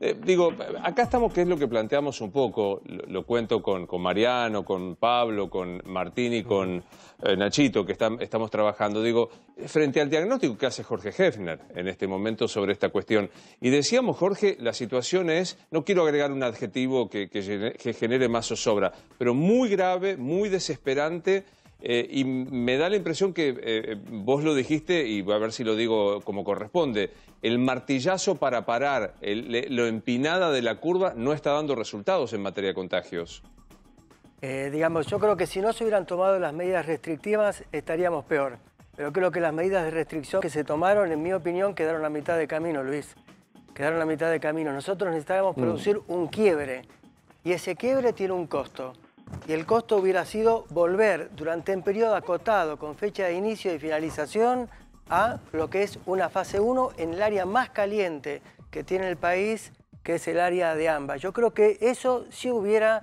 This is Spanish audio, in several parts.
Eh, digo, acá estamos, que es lo que planteamos un poco, lo, cuento con, Mariano, con Pablo, con Martín y con eh, Nachito, que estamos trabajando. Digo, frente al diagnóstico que hace Jorge Hefner en este momento sobre esta cuestión. Y decíamos, Jorge, la situación es, no quiero agregar un adjetivo que, que, que genere más zozobra, pero muy grave, muy desesperante eh, y me da la impresión que eh, eh, vos lo dijiste, y voy a ver si lo digo como corresponde, el martillazo para parar lo empinada de la curva no está dando resultados en materia de contagios. digamos, yo creo que si no se hubieran tomado las medidas restrictivas estaríamos peor. Pero creo que las medidas de restricción que se tomaron, en mi opinión, quedaron a mitad de camino, Luis. Quedaron a mitad de camino. Nosotros necesitábamos mm. producir un quiebre. Y ese quiebre tiene un costo y el costo hubiera sido volver durante un periodo acotado con fecha de inicio y finalización a lo que es una fase 1 en el área más caliente que tiene el país, que es el área de AMBA. Yo creo que eso sí hubiera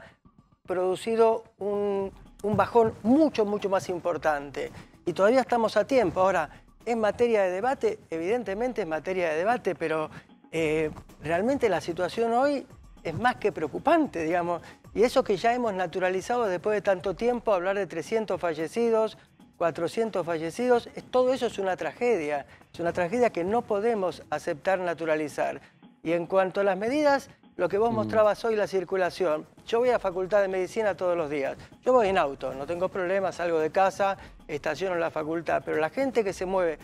producido un, bajón mucho, mucho más importante. Y todavía estamos a tiempo. Ahora, en materia de debate, evidentemente es materia de debate, pero eh, realmente la situación hoy es más que preocupante, digamos. Y eso que ya hemos naturalizado después de tanto tiempo, hablar de 300 fallecidos, 400 fallecidos, todo eso es una tragedia, es una tragedia que no podemos aceptar naturalizar. Y en cuanto a las medidas, lo que vos mm. mostrabas hoy, la circulación, yo voy a Facultad de Medicina todos los días, yo voy en auto, no tengo problemas, salgo de casa, estaciono en la facultad, pero la gente que se mueve,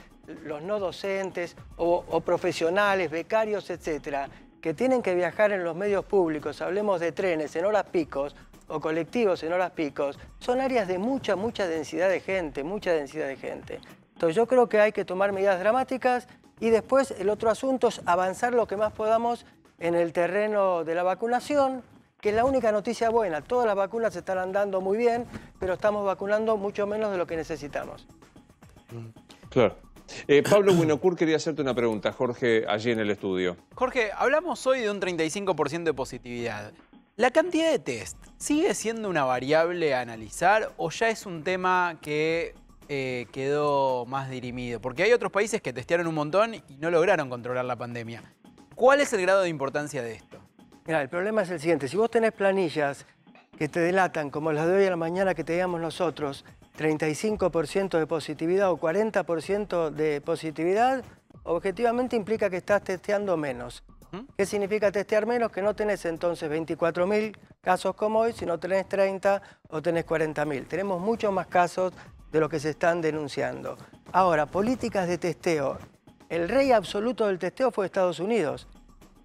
los no docentes o, o profesionales, becarios, etcétera, que tienen que viajar en los medios públicos, hablemos de trenes en horas picos o colectivos en horas picos, son áreas de mucha, mucha densidad de gente, mucha densidad de gente. Entonces yo creo que hay que tomar medidas dramáticas y después el otro asunto es avanzar lo que más podamos en el terreno de la vacunación, que es la única noticia buena. Todas las vacunas se están andando muy bien, pero estamos vacunando mucho menos de lo que necesitamos. Claro. Eh, Pablo Winocur quería hacerte una pregunta, Jorge, allí en el estudio. Jorge, hablamos hoy de un 35% de positividad. ¿La cantidad de test sigue siendo una variable a analizar o ya es un tema que eh, quedó más dirimido? Porque hay otros países que testearon un montón y no lograron controlar la pandemia. ¿Cuál es el grado de importancia de esto? Mira, el problema es el siguiente. Si vos tenés planillas que te delatan, como las de hoy a la mañana que teníamos nosotros, 35% de positividad o 40% de positividad, objetivamente implica que estás testeando menos. ¿Qué significa testear menos? Que no tenés entonces 24.000 casos como hoy, sino tenés 30 o tenés 40.000. Tenemos muchos más casos de los que se están denunciando. Ahora, políticas de testeo. El rey absoluto del testeo fue Estados Unidos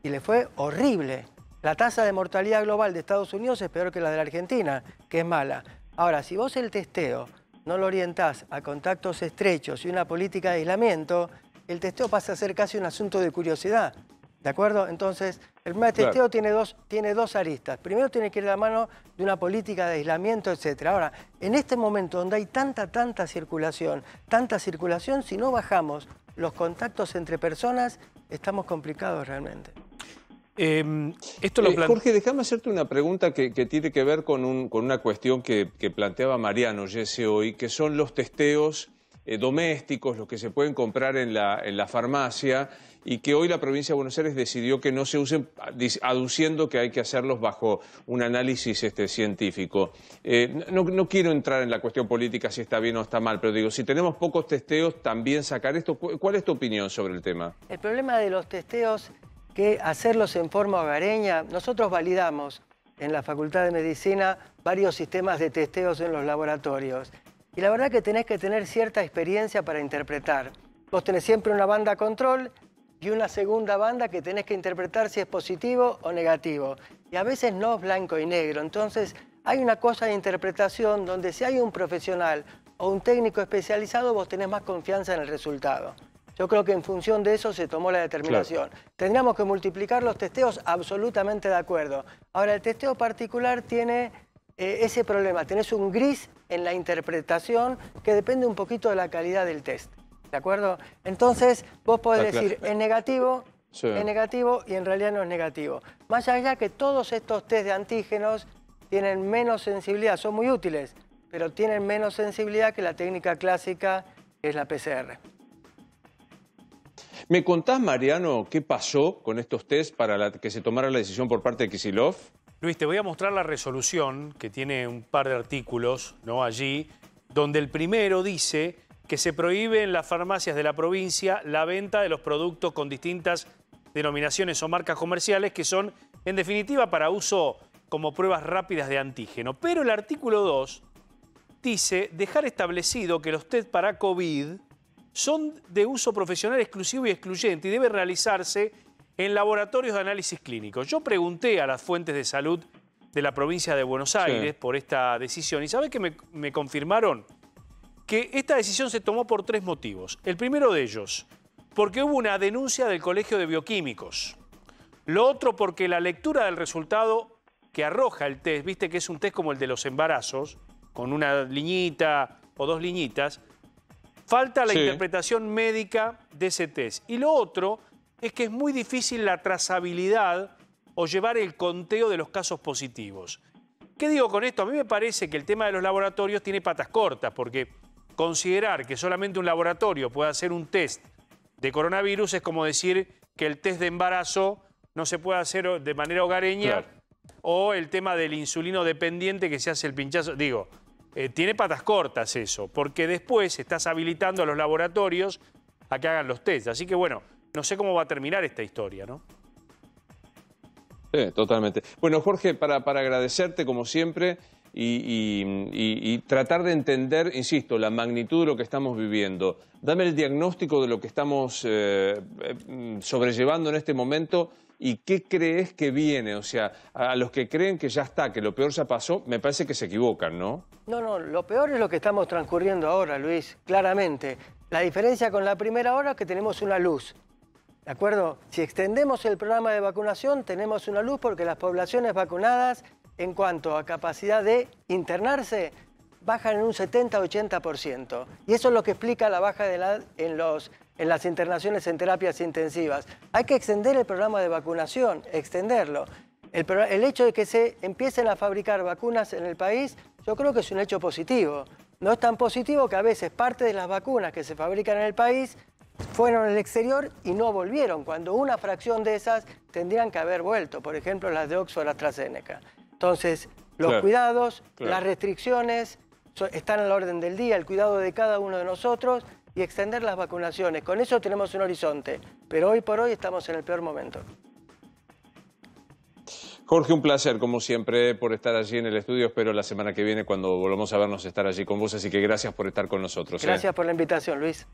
y le fue horrible. La tasa de mortalidad global de Estados Unidos es peor que la de la Argentina, que es mala. Ahora, si vos el testeo no lo orientás a contactos estrechos y una política de aislamiento, el testeo pasa a ser casi un asunto de curiosidad. ¿De acuerdo? Entonces, el problema testeo tiene, dos, tiene dos aristas. Primero tiene que ir a la mano de una política de aislamiento, etc. Ahora, en este momento donde hay tanta, tanta circulación, tanta circulación, si no bajamos los contactos entre personas, estamos complicados realmente. Em, eh, Jorge, déjame hacerte una pregunta que, tiene que ver con, una cuestión que, planteaba Mariano Jesse hoy, que son los testeos eh, domésticos, los que se pueden comprar en la, farmacia, y que hoy la provincia de Buenos Aires decidió que no se usen, aduciendo que hay que hacerlos bajo un análisis este, científico. Eh, no, quiero entrar en la cuestión política si está bien o está mal, pero digo, si tenemos pocos testeos, también sacar esto. ¿Cuál es tu opinión sobre el tema? El problema de los testeos que hacerlos en forma hogareña, nosotros validamos en la Facultad de Medicina varios sistemas de testeos en los laboratorios. Y la verdad que tenés que tener cierta experiencia para interpretar. Vos tenés siempre una banda control y una segunda banda que tenés que interpretar si es positivo o negativo. Y a veces no es blanco y negro. Entonces hay una cosa de interpretación donde si hay un profesional o un técnico especializado, vos tenés más confianza en el resultado. Yo creo que en función de eso se tomó la determinación. Tendríamos que multiplicar los testeos, absolutamente de acuerdo. Ahora, el testeo particular tiene eh, ese problema. Tenés un gris en la interpretación que depende un poquito de la calidad del test. ¿De acuerdo? Entonces, vos podés ah, decir, es negativo, es negativo y en realidad no es negativo. Más allá que todos estos test de antígenos tienen menos sensibilidad, son muy útiles, pero tienen menos sensibilidad que la técnica clásica que es la PCR. ¿Me contás, Mariano, qué pasó con estos test para que se tomara la decisión por parte de Kisilov? Luis, te voy a mostrar la resolución, que tiene un par de artículos ¿no? allí, donde el primero dice que se prohíbe en las farmacias de la provincia la venta de los productos con distintas denominaciones o marcas comerciales que son, en definitiva, para uso como pruebas rápidas de antígeno. Pero el artículo 2 dice dejar establecido que los test para COVID son de uso profesional exclusivo y excluyente y debe realizarse en laboratorios de análisis clínicos. Yo pregunté a las fuentes de salud de la provincia de Buenos Aires por esta decisión y ¿sabes que me, me confirmaron? Que esta decisión se tomó por tres motivos. El primero de ellos, porque hubo una denuncia del Colegio de Bioquímicos. Lo otro porque la lectura del resultado que arroja el test, viste que es un test como el de los embarazos, con una liñita o dos liñitas, Falta la interpretación médica de ese test. Y lo otro es que es muy difícil la trazabilidad o llevar el conteo de los casos positivos. ¿Qué digo con esto? A mí me parece que el tema de los laboratorios tiene patas cortas, porque considerar que solamente un laboratorio puede hacer un test de coronavirus es como decir que el test de embarazo no se puede hacer de manera hogareña o el tema del insulino dependiente que se hace el pinchazo. Digo, eh, tiene patas cortas eso, porque después estás habilitando a los laboratorios a que hagan los test. Así que bueno, no sé cómo va a terminar esta historia, ¿no? Sí, totalmente. Bueno, Jorge, para, agradecerte como siempre y, tratar de entender, insisto, la magnitud de lo que estamos viviendo. Dame el diagnóstico de lo que estamos eh, eh, mm, sobrellevando en este momento y qué crees que viene. O sea, a los que creen que ya está, que lo peor ya pasó, me parece que se equivocan, ¿no? No, no, lo peor es lo que estamos transcurriendo ahora, Luis, claramente. La diferencia con la primera hora es que tenemos una luz. ¿De acuerdo? Si extendemos el programa de vacunación, tenemos una luz porque las poblaciones vacunadas, en cuanto a capacidad de internarse, bajan en un 70-80%. Y eso es lo que explica la baja de la, en los en las internaciones en terapias intensivas. Hay que extender el programa de vacunación, extenderlo. El, hecho de que se empiecen a fabricar vacunas en el país, yo creo que es un hecho positivo. No es tan positivo que a veces parte de las vacunas que se fabrican en el país fueron al exterior y no volvieron, cuando una fracción de esas tendrían que haber vuelto, por ejemplo las de Oxford AstraZeneca. Entonces, los cuidados, las restricciones, están a la orden del día, el cuidado de cada uno de nosotros y extender las vacunaciones. Con eso tenemos un horizonte, pero hoy por hoy estamos en el peor momento. Jorge, un placer, como siempre, por estar allí en el estudio. Espero la semana que viene, cuando volvamos a vernos, estar allí con vos. Así que gracias por estar con nosotros. ¿eh? Gracias por la invitación, Luis.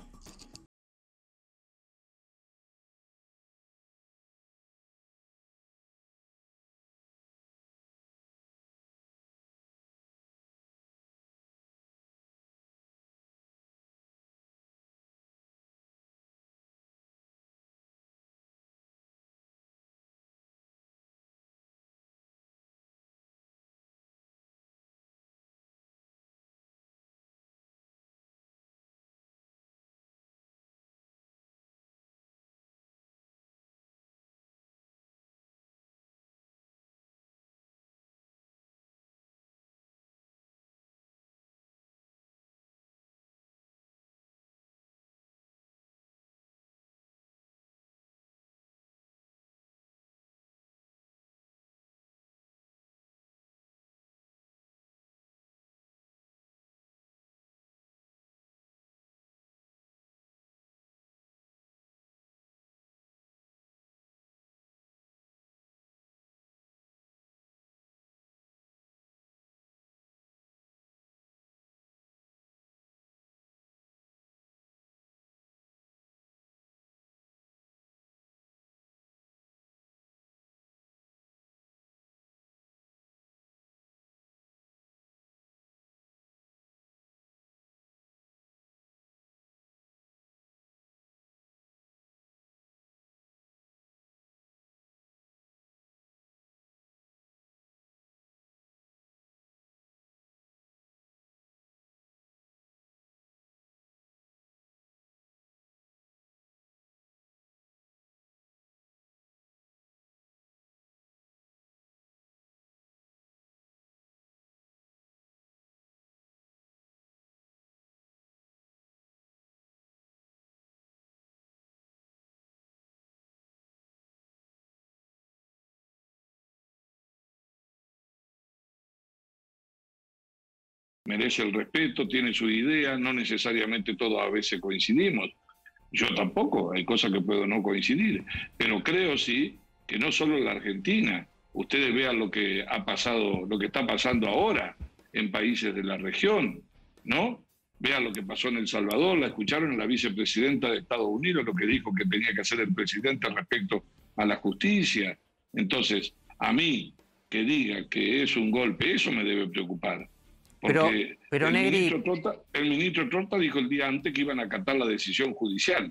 merece el respeto, tiene su idea, no necesariamente todos a veces coincidimos. Yo tampoco, hay cosas que puedo no coincidir, pero creo sí que no solo en la Argentina, ustedes vean lo que ha pasado, lo que está pasando ahora en países de la región, ¿no? Vean lo que pasó en El Salvador, la escucharon en la vicepresidenta de Estados Unidos, lo que dijo que tenía que hacer el presidente respecto a la justicia. Entonces, a mí que diga que es un golpe, eso me debe preocupar pero, el, ministro Trota dijo el día antes que iban a acatar la decisión judicial.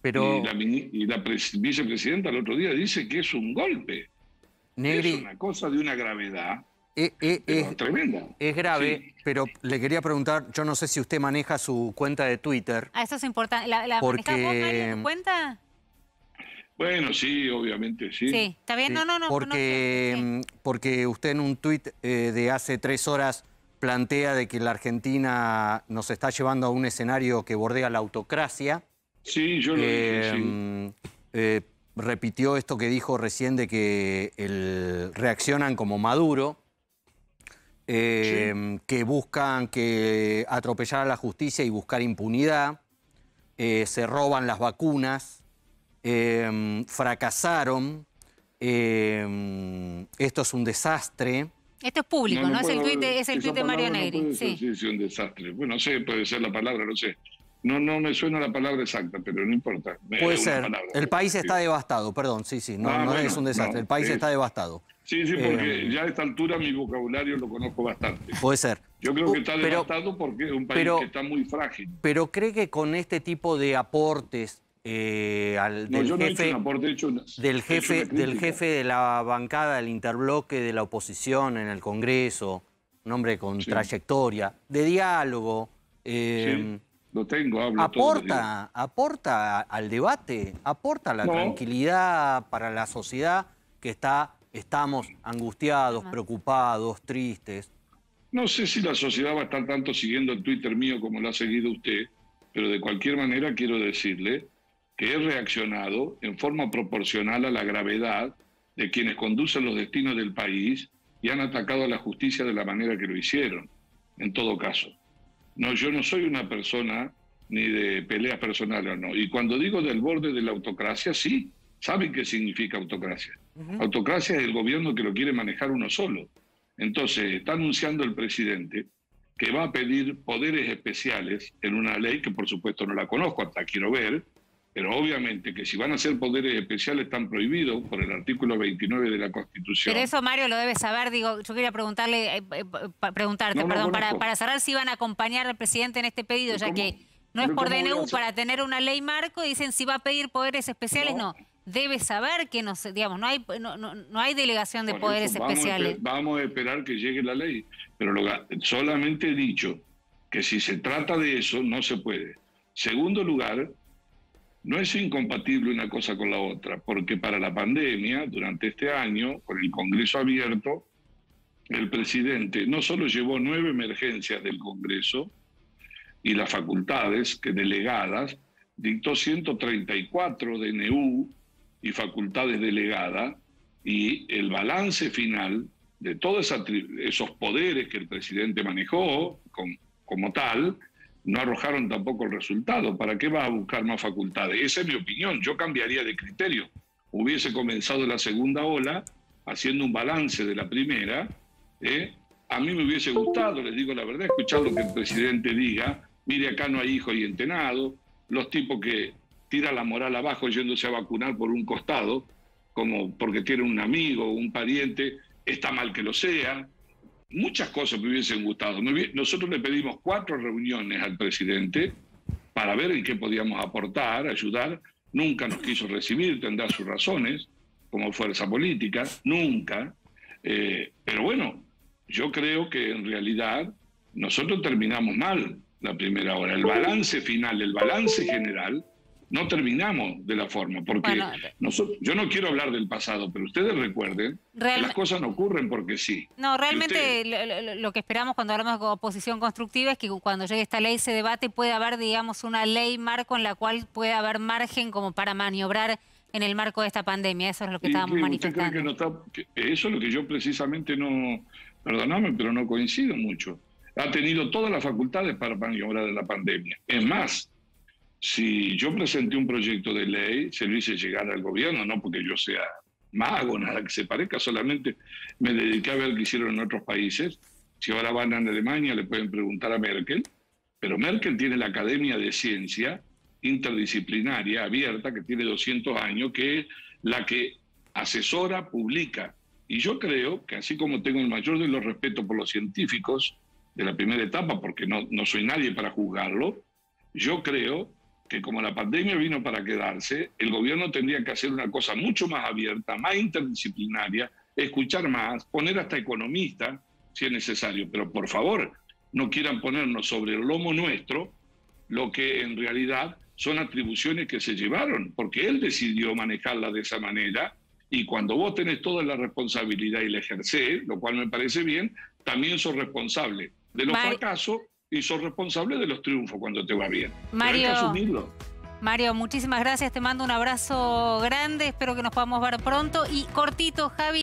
Pero... Y la, vicepresidenta el otro día dice que es un golpe. Es una cosa de una gravedad. es, tremenda. Es grave, pero le quería preguntar, yo no sé si usted maneja su cuenta de Twitter. Ah, eso es importante. ¿La, la porque... maneja cuenta? Bueno, sí, obviamente, sí. Sí, está bien, no, no, no. Porque, porque usted en un tuit de hace tres horas plantea de que la Argentina nos está llevando a un escenario que bordea la autocracia. Sí, yo lo eh, eh, repitió esto que dijo recién de que reaccionan como Maduro, eh, que buscan que atropellar a la justicia y buscar impunidad, se roban las vacunas, fracasaron, esto es un desastre. Esto es público, ¿no? no, es el tuit es el tuit de Mario Negri. sí. sí, un desastre. Bueno, no sé, puede ser la palabra, no sé. No, no me suena la palabra exacta, pero no importa. Puede ser. el país está devastado, perdón, sí, sí, no, ah, es un desastre. el país eh, está devastado. Sí, sí, porque eh, ya a esta altura mi vocabulario lo conozco bastante. Puede ser. Yo creo que uh, está devastado porque es un país que está muy frágil. Pero cree que con este tipo de aportes eh, del, jefe, del, jefe, de la bancada del interbloque de la oposición en el Congreso, un hombre con trayectoria, de diálogo. Em, lo tengo, hablo aporta, aporta al debate, aporta la tranquilidad para la sociedad que está, estamos angustiados, preocupados, tristes. No sé si la sociedad va a estar tanto siguiendo el Twitter mío como lo ha seguido usted, pero de cualquier manera quiero decirle que he reaccionado en forma proporcional a la gravedad de quienes conducen los destinos del país y han atacado a la justicia de la manera que lo hicieron, en todo caso. No, yo no soy una persona ni de peleas personales o no. Y cuando digo del borde de la autocracia, sí, saben qué significa autocracia. Autocracia es el gobierno que lo quiere manejar uno solo. Entonces, está anunciando el presidente que va a pedir poderes especiales en una ley que por supuesto no la conozco, hasta quiero ver, pero obviamente que si van a ser poderes especiales están prohibidos por el artículo 29 de la Constitución. Pero eso Mario lo debe saber, digo, yo quería preguntarle, eh, eh, preguntarte, perdón, para, para, cerrar si van a acompañar al presidente en este pedido, ya que no es por DNU para tener una ley marco, dicen si va a pedir poderes especiales, no. debe saber que no, digamos, no hay, no, no, hay delegación de poderes especiales. vamos a esperar que llegue la ley, pero solamente he dicho que si se trata de eso, no se puede. Segundo lugar, no es incompatible una cosa con la otra, porque para la pandemia, durante este año, con el Congreso abierto, el presidente no solo llevó nueve emergencias del Congreso y las facultades que delegadas, dictó 134 DNU y facultades delegadas, y el balance final de todos esos poderes que el presidente manejó como tal, no arrojaron tampoco el resultado. ¿Para qué va a buscar más facultades? Esa es mi opinión. Yo cambiaría de criterio. Hubiese comenzado la segunda ola haciendo un balance de la primera. ¿eh? A mí me hubiese gustado, les digo la verdad, escuchar lo que el presidente diga. Mire, acá no hay hijo y entenado. Los tipos que tiran la moral abajo yéndose a vacunar por un costado, como porque tiene un amigo, o un pariente, está mal que lo sea muchas cosas me hubiesen gustado. Nosotros le pedimos cuatro reuniones al presidente para ver en qué podíamos aportar, ayudar. Nunca nos quiso recibir, tendrá sus razones como fuerza política, nunca. Eh, pero bueno, yo creo que en realidad nosotros terminamos mal la primera hora. El balance final, el balance general, no terminamos de la forma, porque yo no quiero hablar del pasado, pero ustedes recuerden que las cosas no ocurren porque sí. No, realmente lo, que esperamos cuando hablamos de oposición constructiva es que cuando llegue esta ley, se debate, pueda haber, digamos, una ley marco en la cual puede haber margen como para maniobrar en el marco de esta pandemia. Eso es lo que estábamos manifestando. eso es lo que yo precisamente no, perdóname, pero no coincido mucho. Ha tenido todas las facultades para maniobrar en la pandemia. Es más, si yo presenté un proyecto de ley, se lo hice llegar al gobierno, no porque yo sea mago, nada que se parezca, solamente me dediqué a ver qué hicieron en otros países. Si ahora van a Alemania, le pueden preguntar a Merkel, pero Merkel tiene la Academia de Ciencia Interdisciplinaria abierta, que tiene 200 años, que es la que asesora, publica. Y yo creo que así como tengo el mayor de los respetos por los científicos de la primera etapa, porque no, no soy nadie para juzgarlo, yo creo que como la pandemia vino para quedarse, el gobierno tendría que hacer una cosa mucho más abierta, más interdisciplinaria, escuchar más, poner hasta economistas si es necesario, pero por favor, no quieran ponernos sobre el lomo nuestro lo que en realidad son atribuciones que se llevaron, porque él decidió manejarla de esa manera y cuando vos tenés toda la responsabilidad y la ejercés, lo cual me parece bien, también sos responsable de los fracasos y sos responsable de los triunfos cuando te va bien. Mario, que asumirlo. Mario, muchísimas gracias, te mando un abrazo grande, espero que nos podamos ver pronto y cortito, Javi.